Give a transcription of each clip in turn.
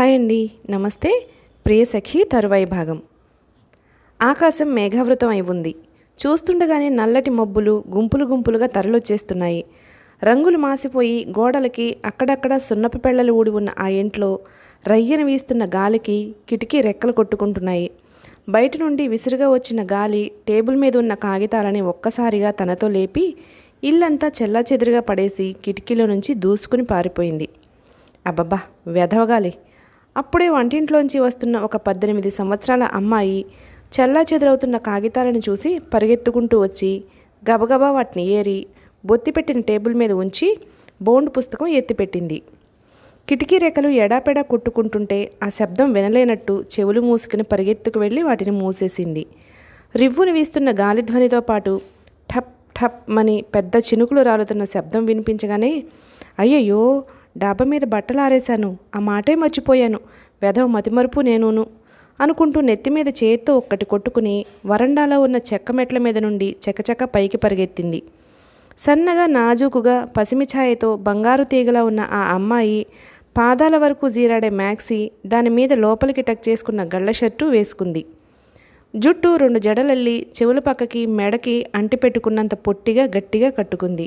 hi అండి నమస్తే ప్రియ సఖి తరువాయి భాగం ఆకాశం మేఘావృతం అయి ఉంది చూస్తుండగానే నల్లటి మబ్బులు గుంపులు గుంపులుగా తరలొచ్చేస్తున్నాయి రంగులు మాసిపోయి గోడలకి అక్కడక్కడ సున్నపు పెళ్ళలు ఊడి ఉన్న ఆ ఇంట్లో రయ్యను వీస్తున్న గాలికి కిటికీ రెక్కలు కొట్టుకుంటున్నాయి బయట నుండి విసురుగా వచ్చిన గాలి టేబుల్ మీద ఉన్న కాగితాలని ఒక్కసారిగా తనతో లేపి ఇల్లంతా చెల్లాచెదురుగా పడేసి కిటికీలో నుంచి దూసుకుని పారిపోయింది అబ్బబ్బా వెధవగాలి అప్పుడే వంటింట్లోంచి వస్తున్న ఒక పద్దెనిమిది సంవత్సరాల అమ్మాయి చల్లా చెదురవుతున్న కాగితాలను చూసి పరిగెత్తుకుంటూ వచ్చి గబగబా వాటిని ఏరి బొత్తిపెట్టిన టేబుల్ మీద ఉంచి బోండ్ పుస్తకం ఎత్తిపెట్టింది కిటికీ రెక్కలు ఎడాపెడా కొట్టుకుంటుంటే ఆ శబ్దం వినలేనట్టు చెవులు మూసుకుని పరిగెత్తుకు వెళ్ళి వాటిని మూసేసింది రివ్వును వీస్తున్న గాలిధ్వనితో పాటు ఠప్ ఠప్ అని పెద్ద చినుకులు రాలుతున్న శబ్దం వినిపించగానే అయ్యయ్యో డాబా మీద బట్టలు ఆరేశాను ఆ మాటే మర్చిపోయాను వెధవ మతిమరుపు నేనును అనుకుంటూ నెత్తి మీద చేత్తో ఒక్కటి కొట్టుకుని వరండాలో ఉన్న చెక్క మెట్ల మీద నుండి చెకచెక పైకి పరిగెత్తింది సన్నగా నాజూకుగా పసిమి ఛాయతో బంగారు తీగలా ఉన్న ఆ అమ్మాయి పాదాల వరకు జీరాడే మ్యాక్సీ దాని మీద లోపలికి టక్ చేసుకున్న గళ్ళ షర్టు వేసుకుంది జుట్టు రెండు జడలల్లి చెవుల పక్కకి మెడకి అంటిపెట్టుకున్నంత పొట్టిగా గట్టిగా కట్టుకుంది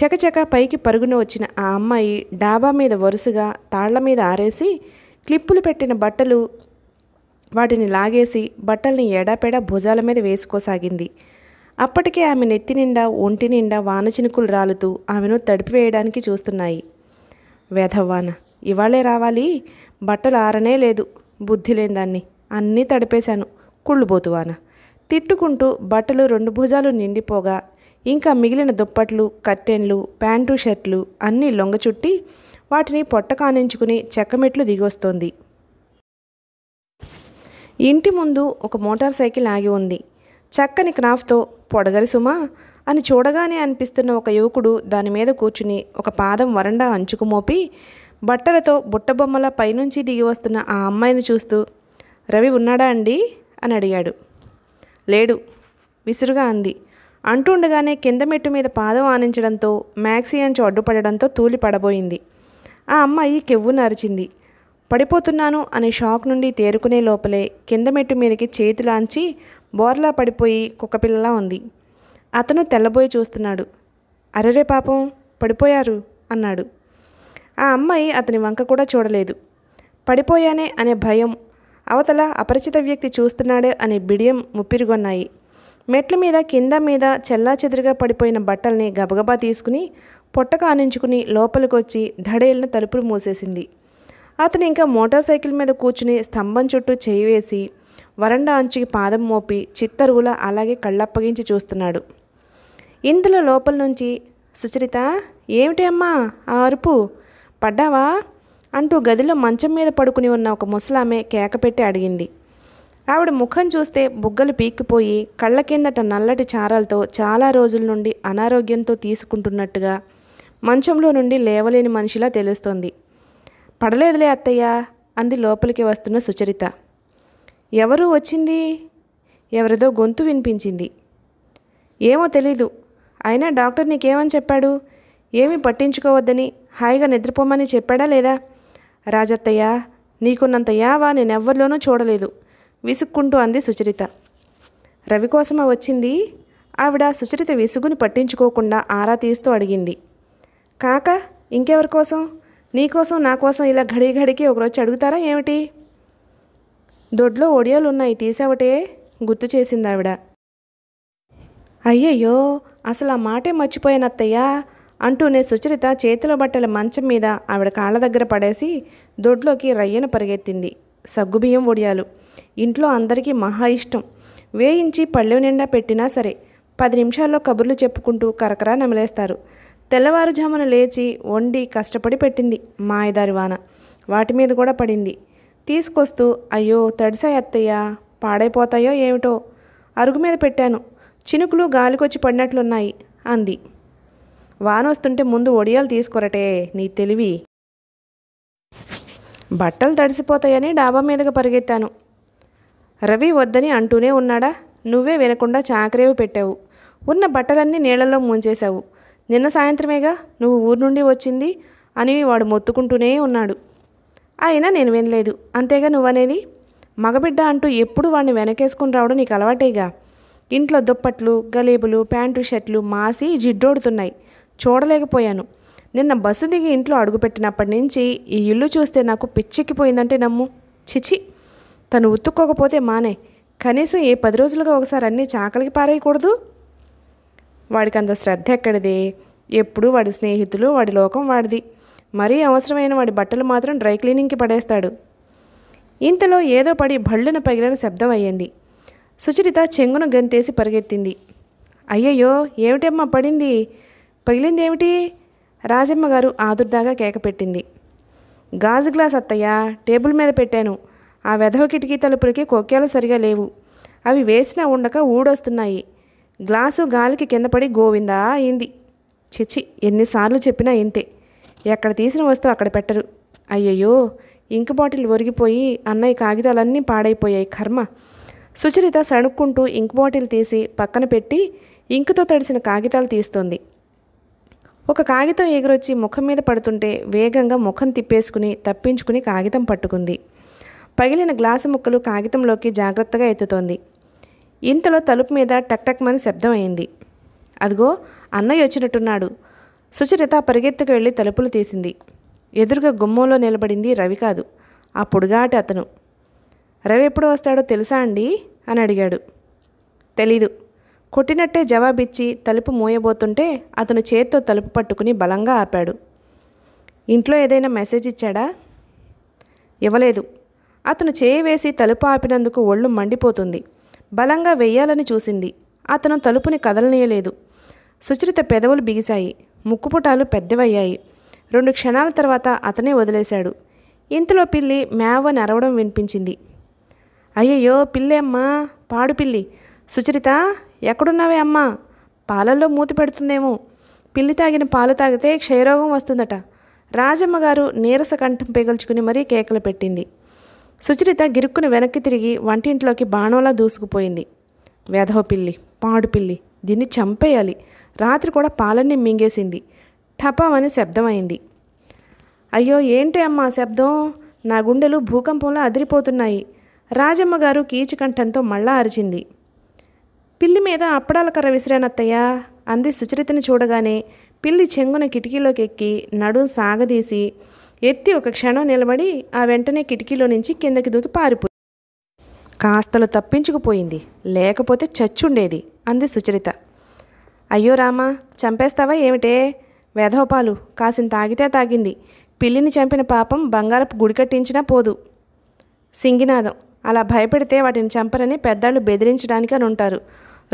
చకచక పైకి పరుగున వచ్చిన ఆ అమ్మాయి డాబా మీద వరుసగా తాళ్ల మీద ఆరేసి క్లిప్పులు పెట్టిన బట్టలు వాటిని లాగేసి బట్టల్ని ఎడాపెడా భుజాల మీద వేసుకోసాగింది అప్పటికే ఆమె నెత్తి నిండా ఒంటి నిండా వానచినుకులు రాలుతూ ఆమెను తడిపివేయడానికి చూస్తున్నాయి వేధవ్వాన ఇవాళే రావాలి బట్టలు ఆరనే లేదు బుద్ధి లేని దాన్ని అన్నీ తడిపేశాను కుళ్ళుబోతువాన తిట్టుకుంటూ బట్టలు రెండు భుజాలు నిండిపోగా ఇంకా మిగిలిన దుప్పట్లు కర్టెన్లు ప్యాంటు షర్ట్లు అన్నీ లొంగచుట్టి వాటిని పొట్ట చెక్కమెట్లు దిగొస్తోంది ఇంటి ముందు ఒక మోటార్ సైకిల్ ఆగి ఉంది చక్కని క్రాఫ్తో పొడగరి సుమా అని చూడగానే అనిపిస్తున్న ఒక యువకుడు దాని మీద కూర్చుని ఒక పాదం వరండా అంచుకు మోపి బట్టలతో బుట్టబొమ్మల పైనుంచి దిగి వస్తున్న ఆ అమ్మాయిని చూస్తూ రవి ఉన్నాడా అండి అని అడిగాడు లేడు విసురుగా అంది అంటుండగానే కింద మెట్టు మీద పాదం ఆనించడంతో మ్యాక్సీ అంచు అడ్డుపడడంతో తూలి పడబోయింది ఆ అమ్మాయి కెవ్వును అరిచింది పడిపోతున్నాను అనే షాక్ నుండి తేరుకునే లోపలే కింద మెట్టు మీదకి చేతిలాంచి బోర్లా పడిపోయి కుక్కపిల్లలా ఉంది అతను తెల్లబోయి చూస్తున్నాడు అరరే పాపం పడిపోయారు అన్నాడు ఆ అమ్మాయి అతని వంక కూడా చూడలేదు పడిపోయానే అనే భయం అవతల అపరిచిత వ్యక్తి చూస్తున్నాడే అనే బిడియం ముప్పిరిగొన్నాయి మెట్ల మీద కింద మీద చెల్లా చెదురుగా పడిపోయిన బట్టల్ని గబగబా తీసుకుని పొట్ట కానించుకుని లోపలికొచ్చి ధడేళ్ళని తలుపులు మూసేసింది అతను ఇంకా మోటార్ సైకిల్ మీద కూర్చుని స్తంభం చుట్టూ చేయి వేసి వరండా అంచుకి పాదం మోపి చిత్తరువుల అలాగే కళ్ళప్పగించి చూస్తున్నాడు ఇందులో లోపల నుంచి సుచరిత ఏమిటి అమ్మా ఆ అరుపు పడ్డావా అంటూ గదిలో మంచం మీద పడుకుని ఉన్న ఒక ముసలామె కేకపెట్టి అడిగింది ఆవిడ ముఖం చూస్తే బుగ్గలు పీక్కిపోయి కళ్ళ కిందట నల్లటి చారాలతో చాలా రోజుల నుండి అనారోగ్యంతో తీసుకుంటున్నట్టుగా మంచంలో నుండి లేవలేని మనిషిలా తెలుస్తోంది పడలేదులే అత్తయ్య అంది లోపలికి వస్తున్న సుచరిత ఎవరు వచ్చింది ఎవరిదో గొంతు వినిపించింది ఏమో తెలీదు అయినా డాక్టర్ నీకేమని చెప్పాడు ఏమీ పట్టించుకోవద్దని హాయిగా నిద్రపోమని చెప్పాడా లేదా రాజత్తయ్య నీకున్నంత యావా నేనెవ్వరిలోనూ చూడలేదు విసుక్కుంటూ అంది సుచరిత రవి కోసమ వచ్చింది ఆవిడ సుచరిత విసుగుని పట్టించుకోకుండా ఆరా తీస్తూ అడిగింది కాక ఇంకెవరి కోసం నీకోసం నా కోసం ఇలా ఘడీ ఘడికి ఒకరోజు అడుగుతారా ఏమిటి దొడ్లో ఒడియాలు ఉన్నాయి తీసావటే గుర్తు చేసింది ఆవిడ అయ్యయ్యో అసలు ఆ మాటే మర్చిపోయానత్తయ్యా అంటూనే సుచరిత చేతిలో బట్టల మంచం మీద ఆవిడ కాళ్ళ దగ్గర పడేసి దొడ్లోకి రయ్యను పరిగెత్తింది సగ్గుబియ్యం ఒడియాలు ఇంట్లో అందరికీ మహా ఇష్టం వేయించి పళ్ళెం నిండా పెట్టినా సరే పది నిమిషాల్లో కబుర్లు చెప్పుకుంటూ కరకరా నమిలేస్తారు తెల్లవారుజామున లేచి వండి కష్టపడి పెట్టింది మాయదారి వాన వాటి మీద కూడా పడింది తీసుకొస్తూ అయ్యో తడిసా అత్తయ్య పాడైపోతాయో ఏమిటో అరుగు మీద పెట్టాను చినుకులు గాలికొచ్చి పడినట్లున్నాయి అంది వాన వస్తుంటే ముందు ఒడియాలు తీసుకురటే నీ తెలివి బట్టలు తడిసిపోతాయని డాబా మీదగా పరిగెత్తాను రవి వద్దని అంటూనే ఉన్నాడా నువ్వే వినకుండా చాకరేవు పెట్టావు ఉన్న బట్టలన్నీ నీళ్లలో ముంచేశావు నిన్న సాయంత్రమేగా నువ్వు ఊరు నుండి వచ్చింది అని వాడు మొత్తుకుంటూనే ఉన్నాడు అయినా నేను వినలేదు అంతేగా నువ్వనేది మగబిడ్డ అంటూ ఎప్పుడు వాడిని వెనకేసుకుని రావడం నీకు అలవాటేగా ఇంట్లో దుప్పట్లు గలీబులు ప్యాంటు షర్ట్లు మాసి జిడ్డోడుతున్నాయి చూడలేకపోయాను నిన్న బస్సు దిగి ఇంట్లో అడుగుపెట్టినప్పటి నుంచి ఈ ఇల్లు చూస్తే నాకు పిచ్చెక్కిపోయిందంటే నమ్ము చిచి తను ఉత్తుక్కోకపోతే మానే కనీసం ఏ పది రోజులుగా ఒకసారి అన్నీ చాకలికి పారేయకూడదు వాడికి అంత శ్రద్ధ ఎక్కడిది ఎప్పుడూ వాడి స్నేహితులు వాడి లోకం వాడిది మరీ అవసరమైన వాడి బట్టలు మాత్రం డ్రై క్లీనింగ్కి పడేస్తాడు ఇంతలో ఏదో పడి భళ్ళున పగిలిన శబ్దం అయ్యింది సుచరిత చెంగును గంతేసి పరిగెత్తింది అయ్యయ్యో ఏమిటమ్మా పడింది పగిలింది ఏమిటి రాజమ్మ గారు ఆదుర్దాగా కేకపెట్టింది గాజు గ్లాస్ అత్తయ్య టేబుల్ మీద పెట్టాను ఆ వెధవ కిటికీ తలుపులకి కొక్కేలు సరిగా లేవు అవి వేసినా ఉండక ఊడొస్తున్నాయి గ్లాసు గాలికి కింద పడి గోవిందా అయింది చిచ్చి ఎన్నిసార్లు చెప్పినా ఇంతే ఎక్కడ తీసిన వస్తువు అక్కడ పెట్టరు అయ్యయ్యో ఇంక బాటిల్ ఒరిగిపోయి అన్నయ్య కాగితాలన్నీ పాడైపోయాయి కర్మ సుచరిత సణుక్కుంటూ ఇంక్ బాటిల్ తీసి పక్కన పెట్టి ఇంకుతో తడిసిన కాగితాలు తీస్తోంది ఒక కాగితం ఎగురొచ్చి ముఖం మీద పడుతుంటే వేగంగా ముఖం తిప్పేసుకుని తప్పించుకుని కాగితం పట్టుకుంది పగిలిన గ్లాసు ముక్కలు కాగితంలోకి జాగ్రత్తగా ఎత్తుతోంది ఇంతలో తలుపు మీద టక్ టక్ మని శబ్దం అయింది అదిగో అన్నయ్య వచ్చినట్టున్నాడు సుచరిత పరిగెత్తుకు వెళ్ళి తలుపులు తీసింది ఎదురుగా గుమ్మంలో నిలబడింది రవి కాదు ఆ పొడుగాటి అతను రవి ఎప్పుడు వస్తాడో తెలుసా అండి అని అడిగాడు తెలీదు కొట్టినట్టే జవాబిచ్చి తలుపు మూయబోతుంటే అతను చేత్తో తలుపు పట్టుకుని బలంగా ఆపాడు ఇంట్లో ఏదైనా మెసేజ్ ఇచ్చాడా ఇవ్వలేదు అతను చేయి వేసి తలుపు ఆపినందుకు ఒళ్ళు మండిపోతుంది బలంగా వెయ్యాలని చూసింది అతను తలుపుని కదలనీయలేదు సుచరిత పెదవులు బిగిశాయి ముక్కుపుటాలు పెద్దవయ్యాయి రెండు క్షణాల తర్వాత అతనే వదిలేశాడు ఇంతలో పిల్లి మేవని అరవడం వినిపించింది అయ్యయ్యో పిల్లేమ్మా పాడు పిల్లి సుచరిత ఎక్కడున్నావే అమ్మా పాలల్లో మూతి పెడుతుందేమో పిల్లి తాగిన పాలు తాగితే క్షయరోగం వస్తుందట రాజమ్మగారు నీరస కంఠం పెగల్చుకుని మరీ కేకలు పెట్టింది సుచరిత గిరుక్కును వెనక్కి తిరిగి వంటింట్లోకి బాణంలా దూసుకుపోయింది వేధవ పిల్లి పాడు పిల్లి దీన్ని చంపేయాలి రాత్రి కూడా పాలన్నీ మింగేసింది టపామని శబ్దమైంది అయ్యో ఏంటి అమ్మా శబ్దం నా గుండెలు భూకంపంలో అదిరిపోతున్నాయి రాజమ్మ గారు కీచుకంఠంతో మళ్ళా అరిచింది పిల్లి మీద అప్పడాల కర్ర విసిరానత్తయ్యా అంది సుచరితని చూడగానే పిల్లి చెంగున కిటికీలోకి ఎక్కి నడుం సాగదీసి ఎత్తి ఒక క్షణం నిలబడి ఆ వెంటనే కిటికీలో నుంచి కిందకి దూకి పారిపోయింది కాస్తలు తప్పించుకుపోయింది లేకపోతే చచ్చుండేది అంది సుచరిత అయ్యో రామా చంపేస్తావా ఏమిటే వెధోపాలు కాసిని తాగితే తాగింది పిల్లిని చంపిన పాపం బంగారపు గుడి కట్టించినా పోదు సింగినాదం అలా భయపెడితే వాటిని చంపరని పెద్దాళ్ళు అని ఉంటారు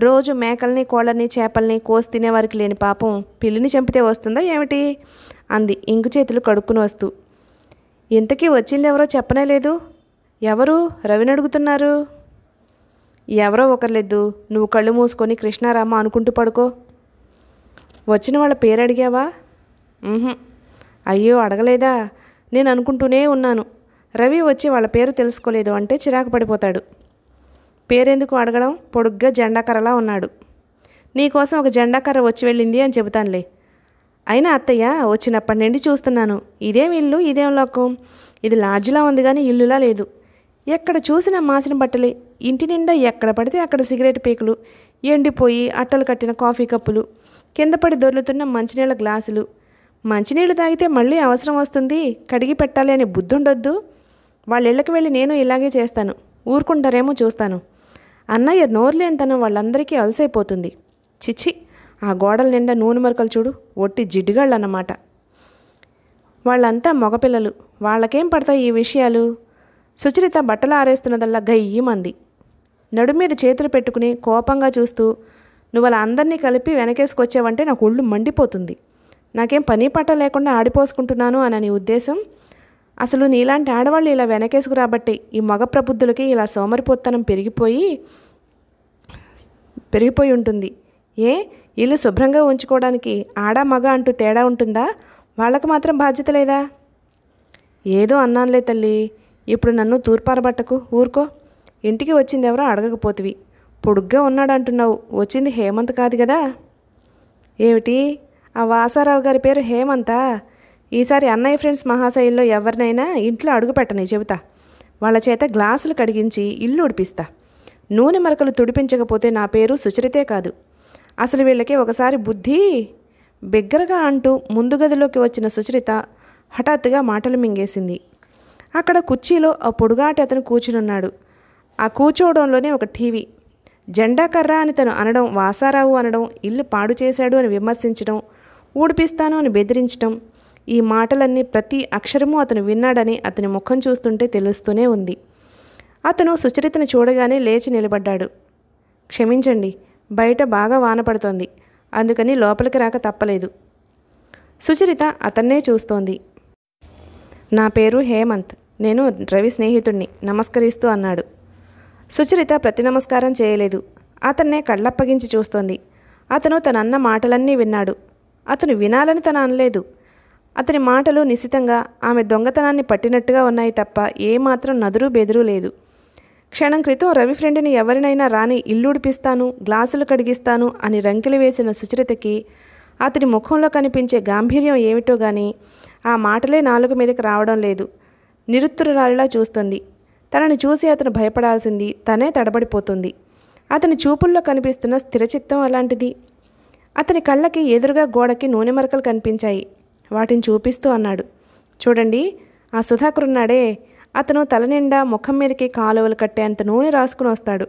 రోజు మేకల్ని కోళ్ళని చేపల్ని కోసి తినేవారికి లేని పాపం పిల్లిని చంపితే వస్తుందా ఏమిటి అంది ఇంకు చేతులు కడుక్కుని వస్తూ ఇంతకీ ఎవరో చెప్పనే లేదు ఎవరు రవిని అడుగుతున్నారు ఎవరో ఒకర్లేదు నువ్వు కళ్ళు మూసుకొని కృష్ణారామ అనుకుంటూ పడుకో వచ్చిన వాళ్ళ పేరు అడిగావా అయ్యో అడగలేదా నేను అనుకుంటూనే ఉన్నాను రవి వచ్చి వాళ్ళ పేరు తెలుసుకోలేదు అంటే చిరాకు పడిపోతాడు పేరెందుకు అడగడం పొడుగ్గా జెండాకర్రలా ఉన్నాడు నీకోసం ఒక జెండాకర్ర వచ్చి వెళ్ళింది అని చెబుతానులే అయినా అత్తయ్య వచ్చినప్పటి నుండి చూస్తున్నాను ఇదేం ఇల్లు ఇదేం లోకం ఇది లాడ్జ్లా ఉంది కానీ ఇల్లులా లేదు ఎక్కడ చూసిన మాసిన బట్టలే ఇంటి నిండా ఎక్కడ పడితే అక్కడ సిగరెట్ పీకలు ఎండిపోయి అట్టలు కట్టిన కాఫీ కప్పులు కింద పడి దొర్లుతున్న మంచినీళ్ళ గ్లాసులు మంచినీళ్ళు తాగితే మళ్ళీ అవసరం వస్తుంది కడిగి పెట్టాలి అనే బుద్ధుండొద్దు వాళ్ళ ఇళ్ళకి వెళ్ళి నేను ఇలాగే చేస్తాను ఊరుకుంటారేమో చూస్తాను అన్నయ్య నోర్లేని తను వాళ్ళందరికీ అలసైపోతుంది చిచ్చి ఆ గోడల నిండా నూనె మరకలు చూడు ఒట్టి జిడ్డుగాళ్ళు అన్నమాట వాళ్ళంతా మగపిల్లలు వాళ్ళకేం పడతాయి ఈ విషయాలు సుచరిత బట్టలు ఆరేస్తున్నదల్లా గయ్యమంది నడు మీద చేతులు పెట్టుకుని కోపంగా చూస్తూ నువ్వు అలా అందరినీ కలిపి వెనకేసుకొచ్చావంటే నాకు ఒళ్ళు మండిపోతుంది నాకేం పని పట్ట లేకుండా ఆడిపోసుకుంటున్నాను అని నీ ఉద్దేశం అసలు నీలాంటి ఆడవాళ్ళు ఇలా రాబట్టే ఈ మగ ప్రబుద్ధులకి ఇలా సోమరిపోత్తనం పెరిగిపోయి పెరిగిపోయి ఉంటుంది ఏ ఇల్లు శుభ్రంగా ఉంచుకోవడానికి ఆడ మగ అంటూ తేడా ఉంటుందా వాళ్ళకు మాత్రం బాధ్యత లేదా ఏదో అన్నానులే తల్లి ఇప్పుడు నన్ను తూర్పారబట్టకు ఊరుకో ఇంటికి వచ్చింది ఎవరో అడగకపోతివి పొడుగ్గా ఉన్నాడు అంటున్నావు వచ్చింది హేమంత్ కాదు కదా ఏమిటి ఆ వాసారావు గారి పేరు హేమంతా ఈసారి అన్నయ్య ఫ్రెండ్స్ మహాశైల్లో ఎవరినైనా ఇంట్లో అడుగుపెట్టని చెబుతా వాళ్ళ చేత గ్లాసులు కడిగించి ఇల్లు ఉడిపిస్తా నూనె మరకలు తుడిపించకపోతే నా పేరు సుచరితే కాదు అసలు వీళ్ళకి ఒకసారి బుద్ధి బిగ్గరగా అంటూ ముందు గదిలోకి వచ్చిన సుచరిత హఠాత్తుగా మాటలు మింగేసింది అక్కడ కుర్చీలో ఆ పొడుగాటి అతను కూర్చునున్నాడు ఆ కూర్చోవడంలోనే ఒక టీవీ జెండా కర్ర అని తను అనడం వాసారావు అనడం ఇల్లు పాడు చేశాడు అని విమర్శించడం ఊడిపిస్తాను అని బెదిరించడం ఈ మాటలన్నీ ప్రతి అక్షరము అతను విన్నాడని అతని ముఖం చూస్తుంటే తెలుస్తూనే ఉంది అతను సుచరితను చూడగానే లేచి నిలబడ్డాడు క్షమించండి బయట బాగా వాన పడుతోంది అందుకని లోపలికి రాక తప్పలేదు సుచరిత అతన్నే చూస్తోంది నా పేరు హేమంత్ నేను రవి స్నేహితుణ్ణి నమస్కరిస్తూ అన్నాడు సుచరిత ప్రతి నమస్కారం చేయలేదు అతన్నే కళ్ళప్పగించి చూస్తోంది అతను తనన్న మాటలన్నీ విన్నాడు అతను వినాలని తను అనలేదు అతని మాటలు నిశితంగా ఆమె దొంగతనాన్ని పట్టినట్టుగా ఉన్నాయి తప్ప ఏమాత్రం నదురు బెదురు లేదు క్షణం క్రితం రవి ఫ్రెండ్ని ఎవరినైనా రాని ఇల్లుడిపిస్తాను గ్లాసులు కడిగిస్తాను అని రంకెలు వేసిన సుచరితకి అతని ముఖంలో కనిపించే గాంభీర్యం ఏమిటో గాని ఆ మాటలే నాలుగు మీదకి రావడం లేదు నిరుత్తురాలిలా చూస్తుంది తనని చూసి అతను భయపడాల్సింది తనే తడబడిపోతుంది అతని చూపుల్లో కనిపిస్తున్న స్థిరచిత్తం అలాంటిది అతని కళ్ళకి ఎదురుగా గోడకి నూనె మరకలు కనిపించాయి వాటిని చూపిస్తూ అన్నాడు చూడండి ఆ సుధాకరున్నాడే అతను తలనిండా ముఖం మీదకి కాలువలు కట్టేంత నూనె రాసుకుని వస్తాడు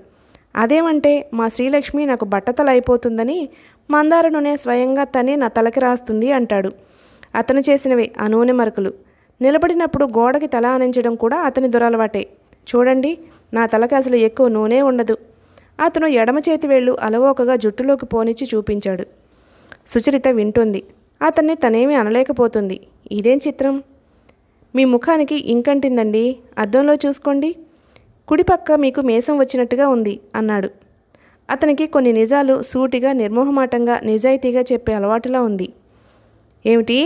అదేమంటే మా శ్రీలక్ష్మి నాకు బట్టతల అయిపోతుందని మందార నూనె స్వయంగా తనే నా తలకి రాస్తుంది అంటాడు అతను చేసినవి ఆ నూనె మరకలు నిలబడినప్పుడు గోడకి తల ఆనించడం కూడా అతని దురలవాటే చూడండి నా తలకి అసలు ఎక్కువ నూనె ఉండదు అతను ఎడమ చేతి వేళ్ళు అలవోకగా జుట్టులోకి పోనిచ్చి చూపించాడు సుచరిత వింటుంది అతన్ని తనేమి అనలేకపోతుంది ఇదేం చిత్రం మీ ముఖానికి ఇంకంటిందండి అద్దంలో చూసుకోండి కుడిపక్క మీకు మేసం వచ్చినట్టుగా ఉంది అన్నాడు అతనికి కొన్ని నిజాలు సూటిగా నిర్మోహమాటంగా నిజాయితీగా చెప్పే అలవాటులా ఉంది ఏమిటి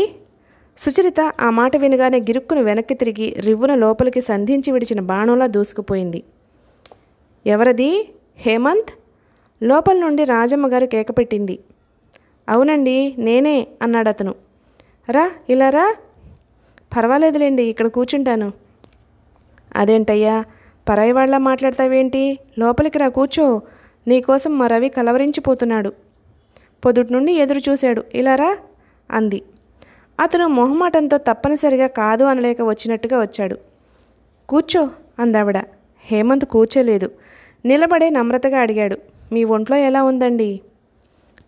సుచరిత ఆ మాట వినగానే గిరుక్కును వెనక్కి తిరిగి రివ్వున లోపలికి సంధించి విడిచిన బాణంలా దూసుకుపోయింది ఎవరది హేమంత్ లోపల నుండి రాజమ్మ గారు కేకపెట్టింది అవునండి నేనే అన్నాడు అతను రా ఇలా రా పర్వాలేదులేండి ఇక్కడ కూర్చుంటాను అదేంటయ్యా పరాయి వాళ్ళ మాట్లాడతావేంటి లోపలికి రా కూర్చో నీకోసం మా రవి కలవరించిపోతున్నాడు పొదుటి నుండి ఎదురు చూశాడు ఇలారా అంది అతను మొహమాటంతో తప్పనిసరిగా కాదు అనలేక వచ్చినట్టుగా వచ్చాడు కూర్చో అందావిడ హేమంత్ కూర్చోలేదు నిలబడే నమ్రతగా అడిగాడు మీ ఒంట్లో ఎలా ఉందండి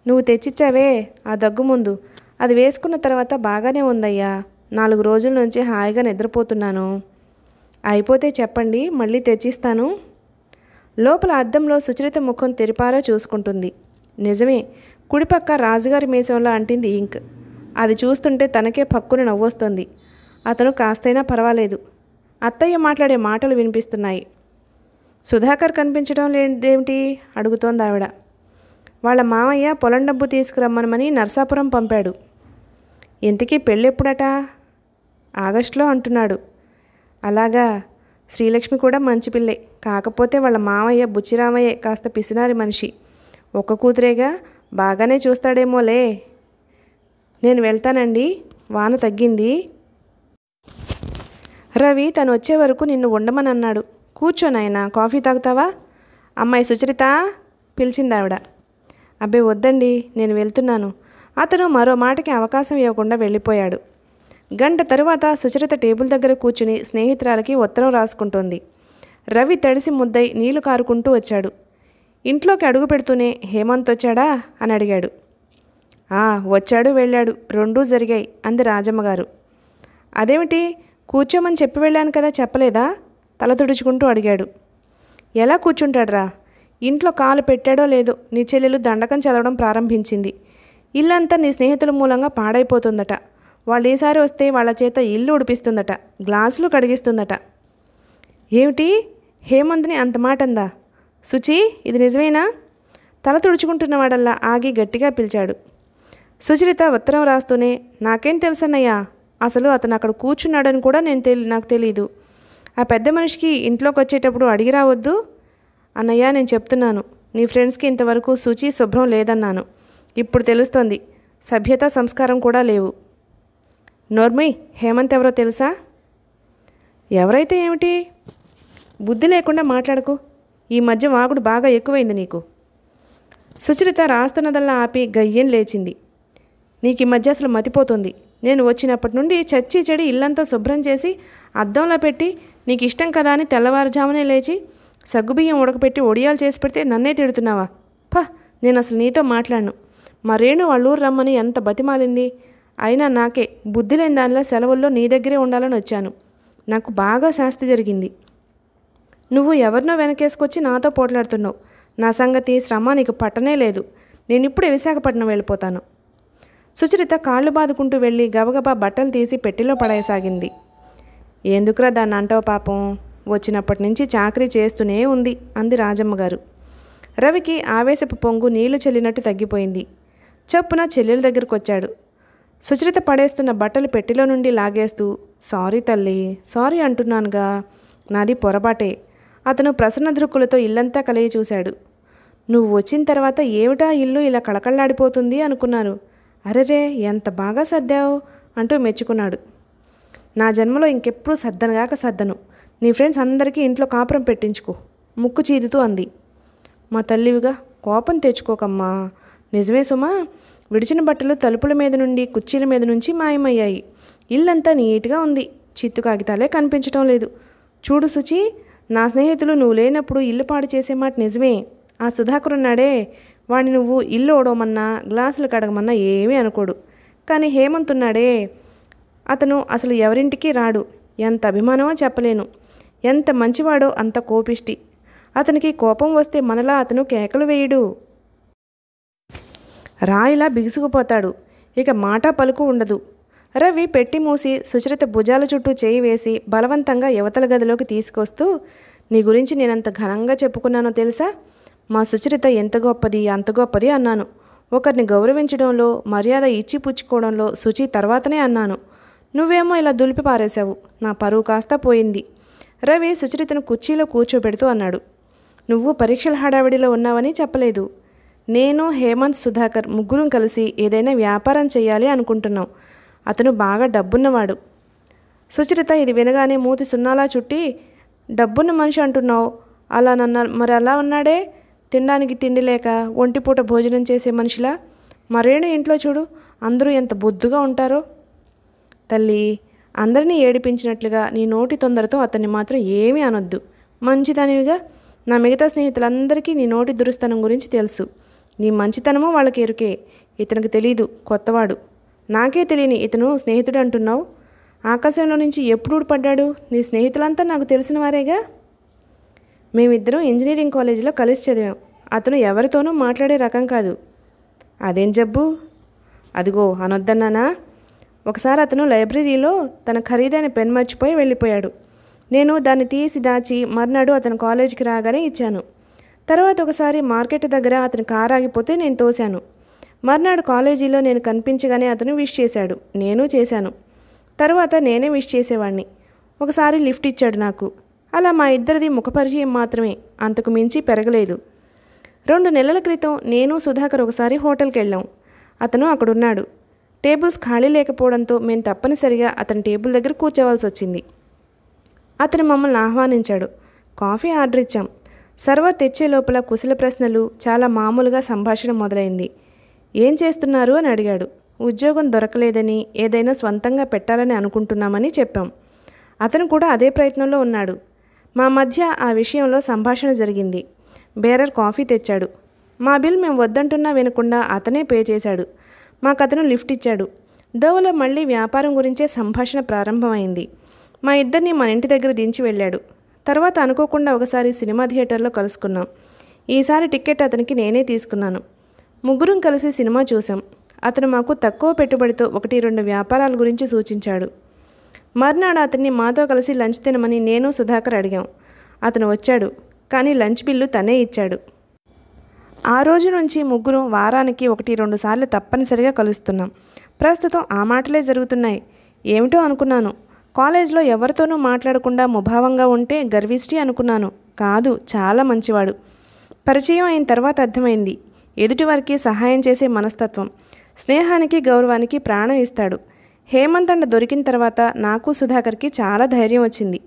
నువ్వు తెచ్చిచ్చావే ఆ దగ్గు ముందు అది వేసుకున్న తర్వాత బాగానే ఉందయ్యా నాలుగు రోజుల నుంచి హాయిగా నిద్రపోతున్నాను అయిపోతే చెప్పండి మళ్ళీ తెచ్చిస్తాను లోపల అద్దంలో సుచరిత ముఖం తెరిపారా చూసుకుంటుంది నిజమే కుడిపక్క రాజుగారి మీసంలో అంటింది ఇంక్ అది చూస్తుంటే తనకే పక్కున నవ్వొస్తుంది అతను కాస్తైనా పర్వాలేదు అత్తయ్య మాట్లాడే మాటలు వినిపిస్తున్నాయి సుధాకర్ కనిపించడం లేదేమిటి అడుగుతోంది ఆవిడ వాళ్ళ మామయ్య పొలం డబ్బు తీసుకురమ్మనమని నర్సాపురం పంపాడు ఇంతకీ పెళ్ళెప్పుడట ఆగస్టులో అంటున్నాడు అలాగా శ్రీలక్ష్మి కూడా మంచి పిల్లే కాకపోతే వాళ్ళ మామయ్య బుచ్చిరామయ్యే కాస్త పిసినారి మనిషి ఒక్క కూతురేగా బాగానే చూస్తాడేమోలే నేను వెళ్తానండి వాన తగ్గింది రవి తను వచ్చే వరకు నిన్ను ఉండమని అన్నాడు కూర్చో నాయనా కాఫీ తాగుతావా అమ్మాయి సుచరిత పిలిచింది ఆవిడ అబ్బే వద్దండి నేను వెళ్తున్నాను అతను మరో మాటకి అవకాశం ఇవ్వకుండా వెళ్ళిపోయాడు గంట తరువాత సుచరిత టేబుల్ దగ్గర కూర్చుని స్నేహితురాలకి ఉత్తరం రాసుకుంటోంది రవి తడిసి ముద్దై నీళ్లు కారుకుంటూ వచ్చాడు ఇంట్లోకి అడుగు పెడుతూనే హేమంత్ వచ్చాడా అని అడిగాడు ఆ వచ్చాడు వెళ్ళాడు రెండూ జరిగాయి అంది రాజమ్మగారు అదేమిటి కూర్చోమని చెప్పి వెళ్ళాను కదా చెప్పలేదా తల తుడుచుకుంటూ అడిగాడు ఎలా కూర్చుంటాడ్రా ఇంట్లో కాలు పెట్టాడో లేదో నీ చెల్లెలు దండకం చదవడం ప్రారంభించింది ఇల్లంతా నీ స్నేహితుల మూలంగా పాడైపోతుందట వాళ్ళు ఏసారి వస్తే వాళ్ళ చేత ఇల్లు ఉడిపిస్తుందట గ్లాసులు కడిగిస్తుందట ఏమిటి హేమంత్ని అంత మాటందా సుచి ఇది నిజమేనా తల తుడుచుకుంటున్నవాడల్లా ఆగి గట్టిగా పిలిచాడు సుచరిత ఉత్తరం రాస్తూనే నాకేం తెలుసన్నయ్యా అసలు అతను అక్కడ కూర్చున్నాడని కూడా నేను తెలి నాకు తెలీదు ఆ పెద్ద మనిషికి ఇంట్లోకి వచ్చేటప్పుడు అడిగి రావద్దు అన్నయ్యా నేను చెప్తున్నాను నీ ఫ్రెండ్స్కి ఇంతవరకు శుచి శుభ్రం లేదన్నాను ఇప్పుడు తెలుస్తోంది సభ్యత సంస్కారం కూడా లేవు నోర్మి హేమంత్ ఎవరో తెలుసా ఎవరైతే ఏమిటి బుద్ధి లేకుండా మాట్లాడకు ఈ మధ్య వాగుడు బాగా ఎక్కువైంది నీకు సుచరిత రాస్తున్నదల్లా ఆపి గయ్యం లేచింది నీకు ఈ మధ్య అసలు మతిపోతుంది నేను వచ్చినప్పటి నుండి చచ్చి చెడి ఇల్లంతా శుభ్రం చేసి అద్దంలో పెట్టి నీకు ఇష్టం కదా అని తెల్లవారుజామునే లేచి సగ్గుబియ్యం ఉడకపెట్టి ఒడియాలు చేసి పెడితే నన్నే తిడుతున్నావా పా నేను అసలు నీతో మాట్లాడను మా వాళ్ళూరు రమ్మని ఎంత బతిమాలింది అయినా నాకే బుద్ధి లేని దానిలా సెలవుల్లో నీ దగ్గరే ఉండాలని వచ్చాను నాకు బాగా శాస్తి జరిగింది నువ్వు ఎవరినో వెనకేసుకొచ్చి నాతో పోట్లాడుతున్నావు నా సంగతి శ్రమ నీకు పట్టనే లేదు నేను ఇప్పుడే విశాఖపట్నం వెళ్ళిపోతాను సుచరిత కాళ్ళు బాదుకుంటూ వెళ్ళి గబగబా బట్టలు తీసి పెట్టిలో పడేయసాగింది ఎందుకురా దాన్ని అంటావు పాపం వచ్చినప్పటి నుంచి చాకరీ చేస్తూనే ఉంది అంది రాజమ్మ గారు రవికి ఆవేశపు పొంగు నీళ్లు చెల్లినట్టు తగ్గిపోయింది చప్పున చెల్లెల దగ్గరకు వచ్చాడు సుచరిత పడేస్తున్న బట్టలు పెట్టిలో నుండి లాగేస్తూ సారీ తల్లి సారీ అంటున్నానుగా నాది పొరపాటే అతను ప్రసన్న దృక్కులతో ఇల్లంతా కలిగి చూశాడు నువ్వు వచ్చిన తర్వాత ఏమిటా ఇల్లు ఇలా కళకళ్ళాడిపోతుంది అనుకున్నాను అరెరే ఎంత బాగా సర్దావు అంటూ మెచ్చుకున్నాడు నా జన్మలో ఇంకెప్పుడు సర్దనుగాక సర్దను నీ ఫ్రెండ్స్ అందరికీ ఇంట్లో కాపురం పెట్టించుకో ముక్కు చీదుతూ అంది మా తల్లివిగా కోపం తెచ్చుకోకమ్మా నిజమే సుమా విడిచిన బట్టలు తలుపుల మీద నుండి కుర్చీల మీద నుంచి మాయమయ్యాయి ఇల్లంతా నీట్గా ఉంది చిత్తు కాగితాలే కనిపించడం లేదు చూడు సుచి నా స్నేహితులు నువ్వు లేనప్పుడు ఇల్లు పాడు చేసే మాట నిజమే ఆ ఉన్నాడే వాడిని నువ్వు ఇల్లు ఓడవమన్నా గ్లాసులు కడగమన్నా ఏమీ అనుకోడు కానీ హేమంత్ ఉన్నాడే అతను అసలు ఎవరింటికి రాడు ఎంత అభిమానమో చెప్పలేను ఎంత మంచివాడో అంత కోపిష్టి అతనికి కోపం వస్తే మనలా అతను కేకలు వేయడు రాయిలా బిగుసుకుపోతాడు ఇక మాట పలుకు ఉండదు రవి పెట్టి మూసి సుచరిత భుజాల చుట్టూ చేయి వేసి బలవంతంగా యువతల గదిలోకి తీసుకొస్తూ నీ గురించి నేనంత ఘనంగా చెప్పుకున్నానో తెలుసా మా సుచరిత ఎంత గొప్పది అంత గొప్పది అన్నాను ఒకరిని గౌరవించడంలో మర్యాద ఇచ్చి పుచ్చుకోవడంలో శుచి తర్వాతనే అన్నాను నువ్వేమో ఇలా దులిపి పారేశావు నా పరువు కాస్త పోయింది రవి సుచరితను కుర్చీలో కూర్చోబెడుతూ అన్నాడు నువ్వు పరీక్షల హడావిడిలో ఉన్నావని చెప్పలేదు నేను హేమంత్ సుధాకర్ ముగ్గురం కలిసి ఏదైనా వ్యాపారం చేయాలి అనుకుంటున్నాం అతను బాగా డబ్బున్నవాడు సుచరిత ఇది వినగానే మూతి సున్నాలా చుట్టి డబ్బున్న మనిషి అంటున్నావు అలా నన్న మరి అలా ఉన్నాడే తినడానికి తిండి లేక ఒంటిపూట భోజనం చేసే మనిషిలా మరేను ఇంట్లో చూడు అందరూ ఎంత బొద్దుగా ఉంటారో తల్లి అందరినీ ఏడిపించినట్లుగా నీ నోటి తొందరతో అతన్ని మాత్రం ఏమీ అనొద్దు మంచిదనివిగా నా మిగతా స్నేహితులందరికీ నీ నోటి దురుస్తనం గురించి తెలుసు నీ మంచితనము వాళ్ళకి ఎరుకే ఇతనికి తెలీదు కొత్తవాడు నాకే తెలియని ఇతను స్నేహితుడు అంటున్నావు ఆకాశంలో నుంచి ఎప్పుడు ఊడిపడ్డాడు నీ స్నేహితులంతా నాకు తెలిసిన వారేగా మేమిద్దరం ఇంజనీరింగ్ కాలేజీలో కలిసి చదివాం అతను ఎవరితోనూ మాట్లాడే రకం కాదు అదేం జబ్బు అదిగో అనొద్దన్నానా ఒకసారి అతను లైబ్రరీలో తన ఖరీదైన పెన్ మర్చిపోయి వెళ్ళిపోయాడు నేను దాన్ని తీసి దాచి మర్నాడు అతను కాలేజీకి రాగానే ఇచ్చాను తర్వాత ఒకసారి మార్కెట్ దగ్గర అతను కారు ఆగిపోతే నేను తోశాను మర్నాడు కాలేజీలో నేను కనిపించగానే అతను విష్ చేశాడు నేను చేశాను తర్వాత నేనే విష్ చేసేవాడిని ఒకసారి లిఫ్ట్ ఇచ్చాడు నాకు అలా మా ఇద్దరిది ముఖపరిచయం మాత్రమే అంతకు మించి పెరగలేదు రెండు నెలల క్రితం నేను సుధాకర్ ఒకసారి హోటల్కి వెళ్ళాం అతను అక్కడున్నాడు టేబుల్స్ ఖాళీ లేకపోవడంతో మేము తప్పనిసరిగా అతని టేబుల్ దగ్గర కూర్చోవాల్సి వచ్చింది అతను మమ్మల్ని ఆహ్వానించాడు కాఫీ ఆర్డర్ ఇచ్చాం సర్వ తెచ్చే లోపల కుశల ప్రశ్నలు చాలా మామూలుగా సంభాషణ మొదలైంది ఏం చేస్తున్నారు అని అడిగాడు ఉద్యోగం దొరకలేదని ఏదైనా స్వంతంగా పెట్టాలని అనుకుంటున్నామని చెప్పాం అతను కూడా అదే ప్రయత్నంలో ఉన్నాడు మా మధ్య ఆ విషయంలో సంభాషణ జరిగింది బేరర్ కాఫీ తెచ్చాడు మా బిల్ మేము వద్దంటున్నా వినకుండా అతనే పే చేశాడు మాకతను లిఫ్ట్ ఇచ్చాడు దోవలో మళ్ళీ వ్యాపారం గురించే సంభాషణ ప్రారంభమైంది మా ఇద్దరిని మన ఇంటి దగ్గర దించి వెళ్ళాడు తర్వాత అనుకోకుండా ఒకసారి సినిమా థియేటర్లో కలుసుకున్నాం ఈసారి టికెట్ అతనికి నేనే తీసుకున్నాను ముగ్గురం కలిసి సినిమా చూసాం అతను మాకు తక్కువ పెట్టుబడితో ఒకటి రెండు వ్యాపారాల గురించి సూచించాడు మర్నాడు అతన్ని మాతో కలిసి లంచ్ తినమని నేను సుధాకర్ అడిగాం అతను వచ్చాడు కానీ లంచ్ బిల్లు తనే ఇచ్చాడు ఆ రోజు నుంచి ముగ్గురం వారానికి ఒకటి రెండు సార్లు తప్పనిసరిగా కలుస్తున్నాం ప్రస్తుతం ఆ మాటలే జరుగుతున్నాయి ఏమిటో అనుకున్నాను కాలేజ్లో ఎవరితోనూ మాట్లాడకుండా ముభావంగా ఉంటే గర్విష్టి అనుకున్నాను కాదు చాలా మంచివాడు పరిచయం అయిన తర్వాత అర్థమైంది ఎదుటివారికి సహాయం చేసే మనస్తత్వం స్నేహానికి గౌరవానికి ప్రాణం ఇస్తాడు హేమంత్ అండ దొరికిన తర్వాత నాకు సుధాకర్కి చాలా ధైర్యం వచ్చింది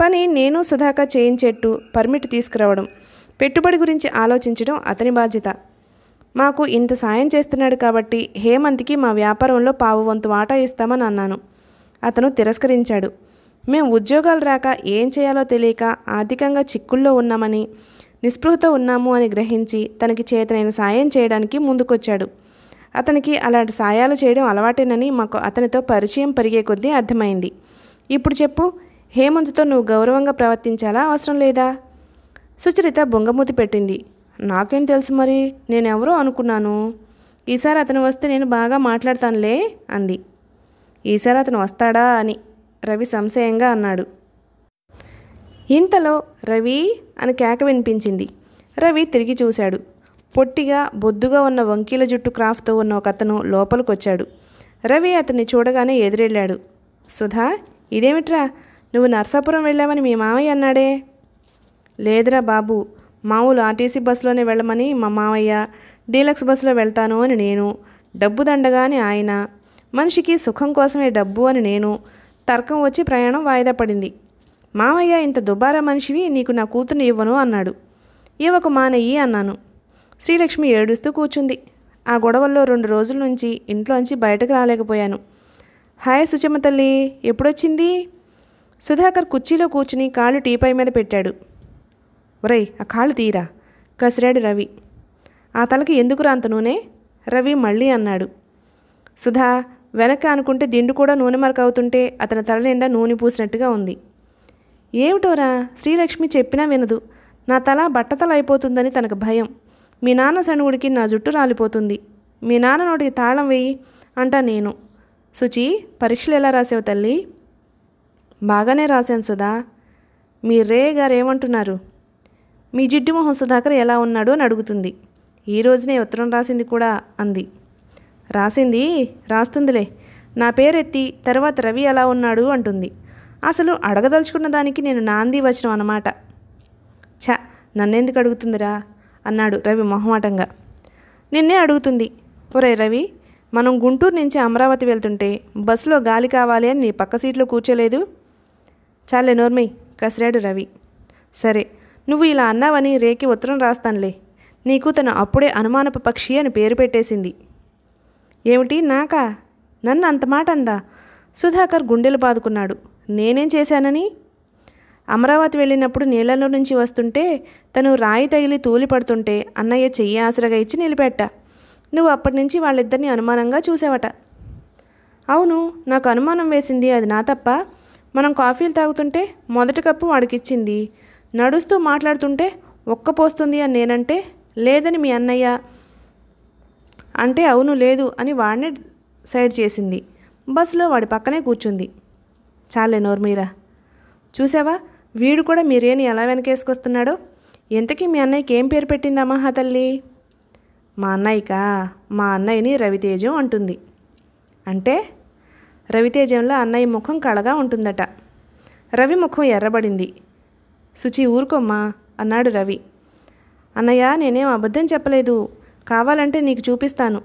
పని నేను సుధాకర్ చేయించేట్టు పర్మిట్ తీసుకురావడం పెట్టుబడి గురించి ఆలోచించడం అతని బాధ్యత మాకు ఇంత సాయం చేస్తున్నాడు కాబట్టి హేమంత్కి మా వ్యాపారంలో పావు వంతు వాటా ఇస్తామని అన్నాను అతను తిరస్కరించాడు మేము ఉద్యోగాలు రాక ఏం చేయాలో తెలియక ఆర్థికంగా చిక్కుల్లో ఉన్నామని నిస్పృహతో ఉన్నాము అని గ్రహించి తనకి చేతనైన సాయం చేయడానికి ముందుకొచ్చాడు అతనికి అలాంటి సాయాలు చేయడం అలవాటేనని మాకు అతనితో పరిచయం పెరిగే కొద్దీ అర్థమైంది ఇప్పుడు చెప్పు హేమంత్తో నువ్వు గౌరవంగా ప్రవర్తించాలా అవసరం లేదా సుచరిత బొంగమూతి పెట్టింది నాకేం తెలుసు మరి నేనెవరో అనుకున్నాను ఈసారి అతను వస్తే నేను బాగా మాట్లాడతానులే అంది ఈసారి అతను వస్తాడా అని రవి సంశయంగా అన్నాడు ఇంతలో రవి అని కేక వినిపించింది రవి తిరిగి చూశాడు పొట్టిగా బొద్దుగా ఉన్న వంకీల జుట్టు క్రాఫ్ట్తో ఉన్న ఒక అతను లోపలికొచ్చాడు రవి అతన్ని చూడగానే ఎదురెళ్ళాడు సుధా ఇదేమిట్రా నువ్వు నర్సాపురం వెళ్ళావని మీ మావయ్య అన్నాడే లేదురా బాబు మామూలు ఆర్టీసీ బస్సులోనే వెళ్ళమని మా మావయ్య డీలక్స్ బస్సులో వెళ్తాను అని నేను డబ్బు దండగా అని ఆయన మనిషికి సుఖం కోసమే డబ్బు అని నేను తర్కం వచ్చి ప్రయాణం వాయిదా పడింది మామయ్య ఇంత దుబారా మనిషివి నీకు నా కూతురుని ఇవ్వను అన్నాడు ఇవ్వక మానయ్యి అన్నాను శ్రీలక్ష్మి ఏడుస్తూ కూర్చుంది ఆ గొడవల్లో రెండు రోజుల నుంచి ఇంట్లోంచి బయటకు రాలేకపోయాను హాయ్ సుచమ తల్లి ఎప్పుడొచ్చింది సుధాకర్ కుర్చీలో కూర్చుని కాళ్ళు టీపై మీద పెట్టాడు ఒరై ఆ కాళ్ళు తీరా కసిరాడు రవి ఆ తలకి ఎందుకు రాంత నూనె రవి మళ్ళీ అన్నాడు సుధా వెనక్కి అనుకుంటే దిండు కూడా నూనె మరక అవుతుంటే అతని తల నిండా నూనె పూసినట్టుగా ఉంది ఏమిటోరా శ్రీలక్ష్మి చెప్పినా వినదు నా తల బట్టతల అయిపోతుందని తనకు భయం మీ నాన్న సణుగుడికి నా జుట్టు రాలిపోతుంది మీ నాన్న నోటికి తాళం వేయి అంటా నేను సుచి పరీక్షలు ఎలా రాసావు తల్లి బాగానే రాశాను సుధా మీ రే గారు ఏమంటున్నారు మీ జిడ్డు మొహం సుధాకర్ ఎలా ఉన్నాడు అని అడుగుతుంది ఈ రోజునే ఉత్తరం రాసింది కూడా అంది రాసింది రాస్తుందిలే నా పేరెత్తి తర్వాత రవి ఎలా ఉన్నాడు అంటుంది అసలు అడగదలుచుకున్న దానికి నేను నాంది వచ్చిన అన్నమాట ఛ నన్నెందుకు అడుగుతుందిరా అన్నాడు రవి మొహమాటంగా నిన్నే అడుగుతుంది ఒరే రవి మనం గుంటూరు నుంచి అమరావతి వెళ్తుంటే బస్సులో గాలి కావాలి అని నీ పక్క సీట్లో కూర్చోలేదు చాలే నోర్మై కసిరాడు రవి సరే నువ్వు ఇలా అన్నావని రేకి ఉత్తరం రాస్తానులే నీకు తను అప్పుడే అనుమానపు పక్షి అని పేరు పెట్టేసింది ఏమిటి నాకా నన్ను అంత మాట అందా సుధాకర్ గుండెలు బాదుకున్నాడు నేనేం చేశానని అమరావతి వెళ్ళినప్పుడు నీళ్ళలో నుంచి వస్తుంటే తను రాయి తగిలి తూలి పడుతుంటే అన్నయ్య చెయ్యి ఆసరగా ఇచ్చి నిలిపెట్ట నువ్వు అప్పటి నుంచి వాళ్ళిద్దరిని అనుమానంగా చూసావట అవును నాకు అనుమానం వేసింది అది నా తప్ప మనం కాఫీలు తాగుతుంటే మొదటి కప్పు వాడికిచ్చింది నడుస్తూ మాట్లాడుతుంటే ఒక్క పోస్తుంది అని నేనంటే లేదని మీ అన్నయ్య అంటే అవును లేదు అని వాడినే సైడ్ చేసింది బస్సులో వాడి పక్కనే కూర్చుంది చాలే నోర్మీరా చూసావా వీడు కూడా మీరేని ఎలా వెనకేసుకొస్తున్నాడో ఇంతకీ మీ అన్నయ్యకి ఏం పేరు పెట్టిందమ్మా తల్లి మా అన్నయ్యకా మా అన్నయ్యని రవితేజం అంటుంది అంటే రవితేజంలో అన్నయ్య ముఖం కళగా ఉంటుందట రవి ముఖం ఎర్రబడింది సుచి ఊరుకోమ్మా అన్నాడు రవి అన్నయ్య నేనేం అబద్ధం చెప్పలేదు కావాలంటే నీకు చూపిస్తాను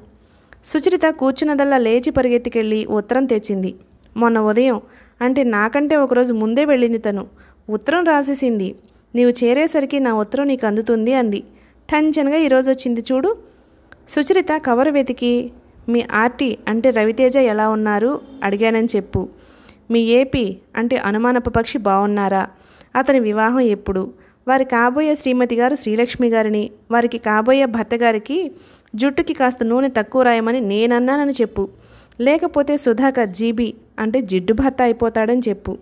సుచరిత కూర్చున్నదల్లా లేచి పరిగెత్తికెళ్ళి ఉత్తరం తెచ్చింది మొన్న ఉదయం అంటే నాకంటే ఒకరోజు ముందే వెళ్ళింది తను ఉత్తరం రాసేసింది నీవు చేరేసరికి నా ఉత్తరం నీకు అందుతుంది అంది టెన్షన్గా ఈరోజు వచ్చింది చూడు సుచరిత కవర్ వెతికి మీ ఆర్టీ అంటే రవితేజ ఎలా ఉన్నారు అడిగానని చెప్పు మీ ఏపీ అంటే అనుమానపు పక్షి బాగున్నారా అతని వివాహం ఎప్పుడు వారి కాబోయే శ్రీమతి గారు శ్రీలక్ష్మి గారిని వారికి కాబోయే భర్త గారికి జుట్టుకి కాస్త నూనె తక్కువ రాయమని నేనన్నానని చెప్పు లేకపోతే సుధాకర్ జీబీ అంటే జిడ్డు భర్త అయిపోతాడని చెప్పు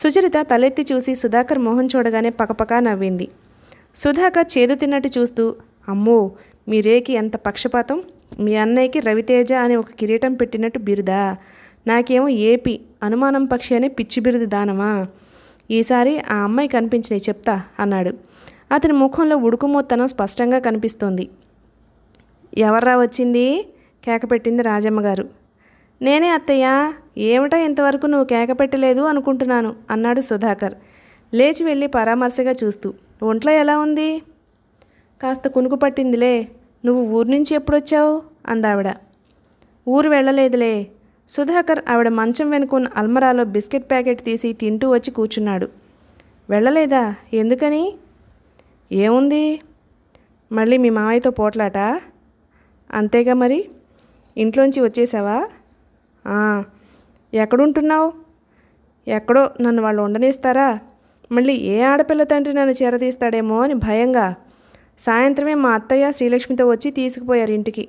సుచరిత తలెత్తి చూసి సుధాకర్ మొహం చూడగానే పకపకా నవ్వింది సుధాకర్ చేదు తిన్నట్టు చూస్తూ అమ్మో మీరేకి ఎంత పక్షపాతం మీ అన్నయ్యకి రవితేజ అనే ఒక కిరీటం పెట్టినట్టు బిరుదా నాకేమో ఏపీ అనుమానం పక్షి అనే పిచ్చి బిరుదు దానమా ఈసారి ఆ అమ్మాయి కనిపించినాయి చెప్తా అన్నాడు అతని ముఖంలో ఉడుకుమోత్తనం స్పష్టంగా కనిపిస్తోంది ఎవర్రా వచ్చింది కేకపెట్టింది రాజమ్మగారు నేనే అత్తయ్య ఏమిటా ఇంతవరకు నువ్వు కేకపెట్టలేదు అనుకుంటున్నాను అన్నాడు సుధాకర్ లేచి వెళ్ళి పరామర్శగా చూస్తూ ఒంట్లో ఎలా ఉంది కాస్త కునుకు పట్టిందిలే నువ్వు ఊరు నుంచి ఎప్పుడొచ్చావు అందావిడ ఊరు వెళ్ళలేదులే సుధాకర్ ఆవిడ మంచం వెనుకున్న అల్మరాలో బిస్కెట్ ప్యాకెట్ తీసి తింటూ వచ్చి కూర్చున్నాడు వెళ్ళలేదా ఎందుకని ఏముంది మళ్ళీ మీ మావయ్యతో పోట్లాట అంతేగా మరి ఇంట్లోంచి వచ్చేసావా ఎక్కడుంటున్నావు ఎక్కడో నన్ను వాళ్ళు ఉండనిస్తారా మళ్ళీ ఏ ఆడపిల్ల తండ్రి నన్ను చేరదీస్తాడేమో అని భయంగా సాయంత్రమే మా అత్తయ్య శ్రీలక్ష్మితో వచ్చి తీసుకుపోయారు ఇంటికి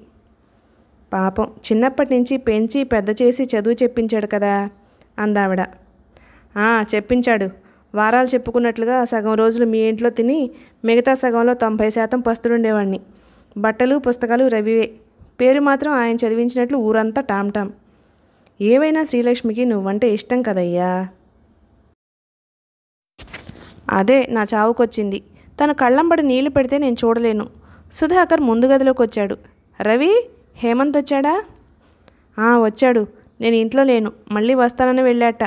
పాపం చిన్నప్పటి నుంచి పెంచి పెద్ద చేసి చదువు చెప్పించాడు కదా అందావిడ చెప్పించాడు వారాలు చెప్పుకున్నట్లుగా సగం రోజులు మీ ఇంట్లో తిని మిగతా సగంలో తొంభై శాతం పస్తులుండేవాడిని బట్టలు పుస్తకాలు రవివే పేరు మాత్రం ఆయన చదివించినట్లు ఊరంతా టామ్టామ్ ఏవైనా శ్రీలక్ష్మికి నువ్వంటే ఇష్టం కదయ్యా అదే నా చావుకొచ్చింది తను కళ్ళంబడి నీళ్లు పెడితే నేను చూడలేను సుధాకర్ ముందు గదిలోకి వచ్చాడు రవి హేమంత్ వచ్చాడా వచ్చాడు నేను ఇంట్లో లేను మళ్ళీ వస్తానని వెళ్ళాట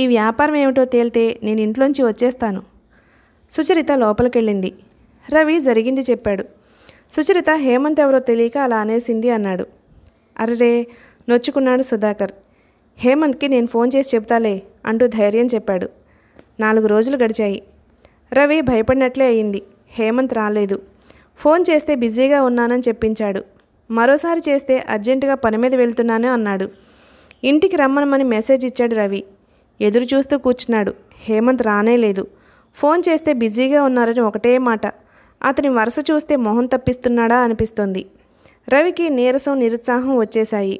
ఈ వ్యాపారం ఏమిటో తేలితే నేను ఇంట్లోంచి వచ్చేస్తాను సుచరిత లోపలికెళ్ళింది రవి జరిగింది చెప్పాడు సుచరిత హేమంత్ ఎవరో తెలియక అలా అనేసింది అన్నాడు అరరే నొచ్చుకున్నాడు సుధాకర్ హేమంత్కి నేను ఫోన్ చేసి చెప్తాలే అంటూ ధైర్యం చెప్పాడు నాలుగు రోజులు గడిచాయి రవి భయపడినట్లే అయింది హేమంత్ రాలేదు ఫోన్ చేస్తే బిజీగా ఉన్నానని చెప్పించాడు మరోసారి చేస్తే అర్జెంటుగా పని మీద వెళ్తున్నానే అన్నాడు ఇంటికి రమ్మనమని మెసేజ్ ఇచ్చాడు రవి ఎదురు చూస్తూ కూర్చున్నాడు హేమంత్ రానే లేదు ఫోన్ చేస్తే బిజీగా ఉన్నారని ఒకటే మాట అతని వరుస చూస్తే మొహం తప్పిస్తున్నాడా అనిపిస్తుంది రవికి నీరసం నిరుత్సాహం వచ్చేశాయి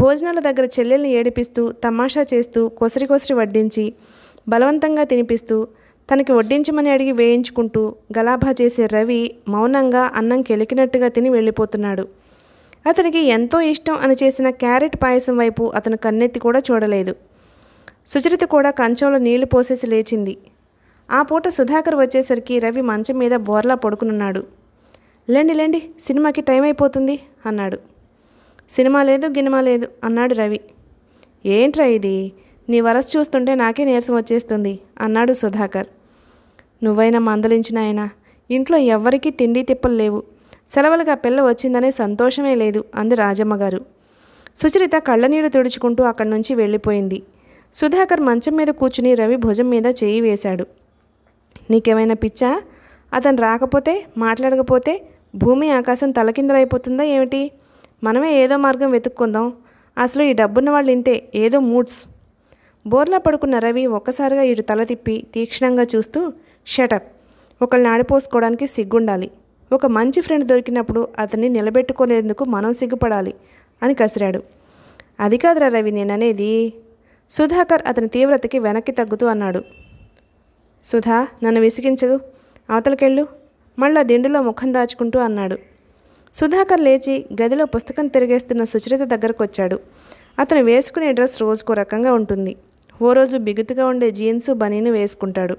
భోజనాల దగ్గర చెల్లెల్ని ఏడిపిస్తూ తమాషా చేస్తూ కొసరి కొసరి వడ్డించి బలవంతంగా తినిపిస్తూ తనకి వడ్డించమని అడిగి వేయించుకుంటూ గలాభా చేసే రవి మౌనంగా అన్నం కెలికినట్టుగా తిని వెళ్ళిపోతున్నాడు అతనికి ఎంతో ఇష్టం అని చేసిన క్యారెట్ పాయసం వైపు అతను కన్నెత్తి కూడా చూడలేదు సుచరిత కూడా కంచంలో నీళ్లు పోసేసి లేచింది ఆ పూట సుధాకర్ వచ్చేసరికి రవి మంచం మీద బోర్లా పడుకునున్నాడు లేండి లేండి సినిమాకి టైం అయిపోతుంది అన్నాడు సినిమా లేదు గినిమా లేదు అన్నాడు రవి ఏంట్రా ఇది నీ వరస చూస్తుంటే నాకే నీరసం వచ్చేస్తుంది అన్నాడు సుధాకర్ నువ్వైనా మందలించినాయన ఇంట్లో ఎవ్వరికీ తిండి తిప్పలు లేవు సెలవులుగా పిల్ల వచ్చిందనే సంతోషమే లేదు అంది రాజమ్మగారు సుచరిత కళ్ళనీరు తుడుచుకుంటూ అక్కడి నుంచి వెళ్ళిపోయింది సుధాకర్ మంచం మీద కూర్చుని రవి భుజం మీద చేయి వేశాడు నీకేమైనా పిచ్చా అతను రాకపోతే మాట్లాడకపోతే భూమి ఆకాశం తలకిందలైపోతుందా ఏమిటి మనమే ఏదో మార్గం వెతుక్కుందాం అసలు ఈ డబ్బున్న వాళ్ళు ఇంతే ఏదో మూడ్స్ బోర్లా పడుకున్న రవి ఒక్కసారిగా ఇటు తల తిప్పి తీక్షణంగా చూస్తూ షటప్ ఒకళ్ళు ఆడిపోసుకోవడానికి సిగ్గుండాలి ఒక మంచి ఫ్రెండ్ దొరికినప్పుడు అతన్ని నిలబెట్టుకోలేందుకు మనం సిగ్గుపడాలి అని కసిరాడు అది కాదురా రవి నేననేది సుధాకర్ అతని తీవ్రతకి వెనక్కి తగ్గుతూ అన్నాడు సుధా నన్ను విసిగించదు అవతలకెళ్ళు మళ్ళా దిండులో ముఖం దాచుకుంటూ అన్నాడు సుధాకర్ లేచి గదిలో పుస్తకం తిరిగేస్తున్న సుచరిత దగ్గరకు వచ్చాడు అతను వేసుకునే డ్రెస్ రోజుకో రకంగా ఉంటుంది ఓ రోజు బిగుతుగా ఉండే జీన్సు బనీను వేసుకుంటాడు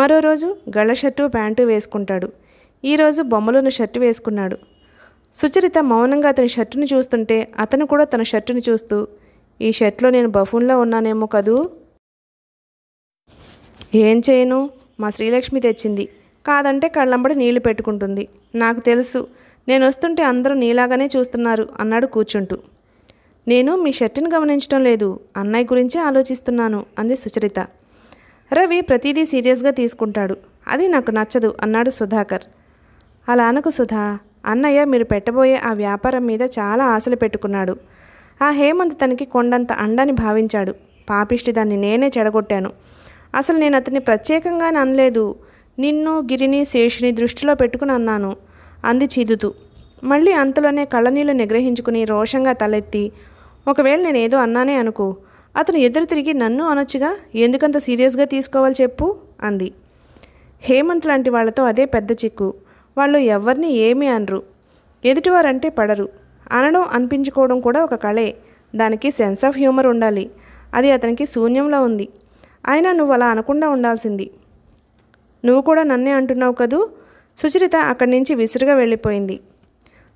మరో రోజు గళ్ళ షర్టు ప్యాంటు వేసుకుంటాడు ఈరోజు బొమ్మలోని షర్టు వేసుకున్నాడు సుచరిత మౌనంగా అతని షర్టును చూస్తుంటే అతను కూడా తన షర్టును చూస్తూ ఈ షర్ట్లో నేను బఫూన్లో ఉన్నానేమో కదూ ఏం చేయను మా శ్రీలక్ష్మి తెచ్చింది కాదంటే కళ్ళంబడి నీళ్లు పెట్టుకుంటుంది నాకు తెలుసు నేను వస్తుంటే అందరూ నీలాగానే చూస్తున్నారు అన్నాడు కూర్చుంటూ నేను మీ షర్టును గమనించడం లేదు అన్నయ్య గురించే ఆలోచిస్తున్నాను అంది సుచరిత రవి ప్రతిదీ సీరియస్గా తీసుకుంటాడు అది నాకు నచ్చదు అన్నాడు సుధాకర్ అలా అనకు సుధా అన్నయ్య మీరు పెట్టబోయే ఆ వ్యాపారం మీద చాలా ఆశలు పెట్టుకున్నాడు ఆ హేమంత్ తనకి కొండంత అండని భావించాడు పాపిష్టి దాన్ని నేనే చెడగొట్టాను అసలు నేను అతన్ని ప్రత్యేకంగా అనలేదు నిన్ను గిరిని శేషుని దృష్టిలో పెట్టుకుని అన్నాను అంది చీదుతూ మళ్ళీ అంతలోనే కళ్ళనీళ్ళు నిగ్రహించుకుని రోషంగా తలెత్తి ఒకవేళ నేనేదో అన్నానే అనుకో అతను ఎదురు తిరిగి నన్ను అనొచ్చుగా ఎందుకంత సీరియస్గా తీసుకోవాలి చెప్పు అంది హేమంత్ లాంటి వాళ్లతో అదే పెద్ద చిక్కు వాళ్ళు ఎవరిని ఏమి అనరు ఎదుటివారంటే పడరు అనడం అనిపించుకోవడం కూడా ఒక కళే దానికి సెన్స్ ఆఫ్ హ్యూమర్ ఉండాలి అది అతనికి శూన్యంలో ఉంది అయినా నువ్వు అలా అనకుండా ఉండాల్సింది నువ్వు కూడా నన్నే అంటున్నావు కదూ సుచరిత అక్కడి నుంచి విసురుగా వెళ్ళిపోయింది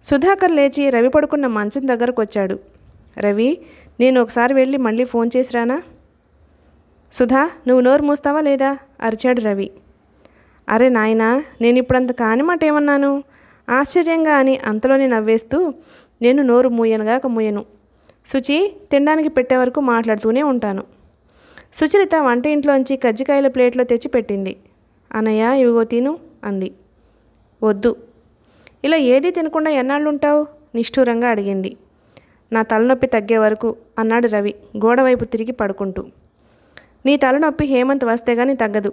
సుధాకర్ లేచి రవి పడుకున్న మంచం దగ్గరకు వచ్చాడు రవి నేను ఒకసారి వెళ్ళి మళ్ళీ ఫోన్ చేసిరానా సుధా నువ్వు నోరు మూస్తావా లేదా అరిచాడు రవి అరే నాయనా నేను ఇప్పుడంత కాని మాట ఏమన్నాను ఆశ్చర్యంగా అని అంతలోనే నవ్వేస్తూ నేను నోరు మూయనుగాక మూయను శుచి తినడానికి పెట్టే వరకు మాట్లాడుతూనే ఉంటాను సుచరిత వంట ఇంట్లోంచి కజ్జికాయల ప్లేట్లో తెచ్చి పెట్టింది అన్నయ్య ఇవిగో తిను అంది వద్దు ఇలా ఏది తినకుండా ఎన్నాళ్ళుంటావు నిష్ఠూరంగా అడిగింది నా తలనొప్పి తగ్గే వరకు అన్నాడు రవి గోడవైపు తిరిగి పడుకుంటూ నీ తలనొప్పి హేమంత్ వస్తే కానీ తగ్గదు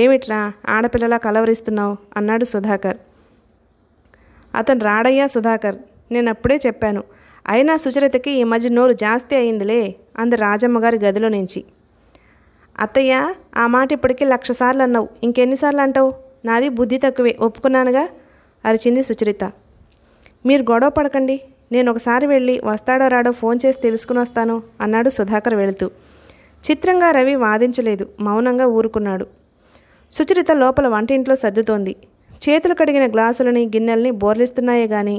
ఏమిట్రా ఆడపిల్లలా కలవరిస్తున్నావు అన్నాడు సుధాకర్ అతను రాడయ్యా సుధాకర్ నేను అప్పుడే చెప్పాను అయినా సుచరితకి ఈ మధ్య నోరు జాస్తి అయిందిలే అంది రాజమ్మగారి గదిలో నుంచి అత్తయ్య ఆ మాట ఇప్పటికీ లక్ష సార్లు అన్నావు ఇంకెన్నిసార్లు అంటావు నాది బుద్ధి తక్కువే ఒప్పుకున్నానుగా అరిచింది సుచరిత మీరు గొడవ పడకండి నేను ఒకసారి వెళ్ళి వస్తాడో రాడో ఫోన్ చేసి తెలుసుకుని వస్తాను అన్నాడు సుధాకర్ వెళుతూ చిత్రంగా రవి వాదించలేదు మౌనంగా ఊరుకున్నాడు సుచరిత లోపల వంటింట్లో సర్దుతోంది చేతులు కడిగిన గ్లాసులని గిన్నెల్ని బోర్లిస్తున్నాయే గాని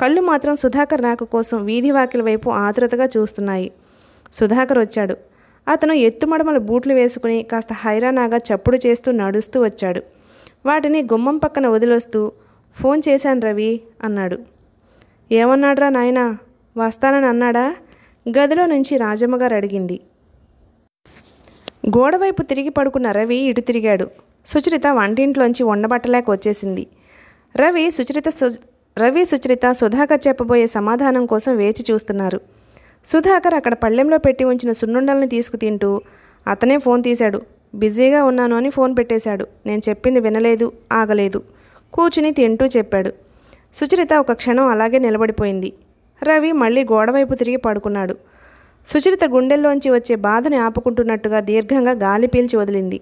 కళ్ళు మాత్రం సుధాకర్ నాకు కోసం వీధి వాకిల వైపు ఆతురతగా చూస్తున్నాయి సుధాకర్ వచ్చాడు అతను ఎత్తుమడమల బూట్లు వేసుకుని కాస్త హైరానాగా చప్పుడు చేస్తూ నడుస్తూ వచ్చాడు వాటిని గుమ్మం పక్కన వదిలొస్తూ ఫోన్ చేశాను రవి అన్నాడు ఏమన్నాడ్రా నాయనా వస్తానని అన్నాడా గదిలో నుంచి రాజమ్మగారు అడిగింది గోడవైపు తిరిగి పడుకున్న రవి ఇటు తిరిగాడు సుచరిత వంటింట్లోంచి ఉండబట్టలేక వచ్చేసింది రవి సుచరిత రవి సుచరిత సుధాకర్ చెప్పబోయే సమాధానం కోసం వేచి చూస్తున్నారు సుధాకర్ అక్కడ పళ్ళెంలో పెట్టి ఉంచిన సున్నుండల్ని తీసుకు తింటూ అతనే ఫోన్ తీశాడు బిజీగా ఉన్నాను అని ఫోన్ పెట్టేశాడు నేను చెప్పింది వినలేదు ఆగలేదు కూర్చుని తింటూ చెప్పాడు సుచరిత ఒక క్షణం అలాగే నిలబడిపోయింది రవి మళ్ళీ గోడవైపు తిరిగి పడుకున్నాడు సుచరిత గుండెల్లోంచి వచ్చే బాధని ఆపుకుంటున్నట్టుగా దీర్ఘంగా గాలి పీల్చి వదిలింది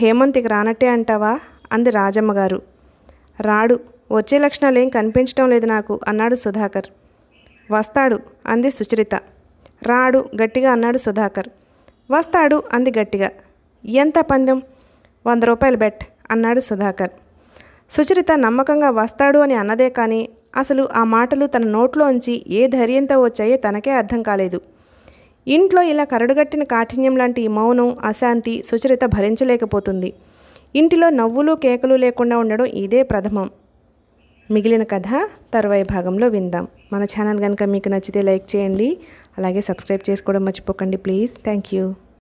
హేమంతికి రానట్టే అంటావా అంది రాజమ్మగారు రాడు వచ్చే లక్షణాలేం కనిపించడం లేదు నాకు అన్నాడు సుధాకర్ వస్తాడు అంది సుచరిత రాడు గట్టిగా అన్నాడు సుధాకర్ వస్తాడు అంది గట్టిగా ఎంత పందెం వంద రూపాయలు బెట్ అన్నాడు సుధాకర్ సుచరిత నమ్మకంగా వస్తాడు అని అన్నదే కానీ అసలు ఆ మాటలు తన నోట్లో ఉంచి ఏ ధైర్యంతో వచ్చాయో తనకే అర్థం కాలేదు ఇంట్లో ఇలా కరడుగట్టిన కాఠిన్యం లాంటి మౌనం అశాంతి సుచరిత భరించలేకపోతుంది ఇంటిలో నవ్వులు కేకలు లేకుండా ఉండడం ఇదే ప్రథమం మిగిలిన కథ తర్వాయి భాగంలో విందాం మన ఛానల్ కనుక మీకు నచ్చితే లైక్ చేయండి అలాగే సబ్స్క్రైబ్ చేసుకోవడం మర్చిపోకండి ప్లీజ్ థ్యాంక్ యూ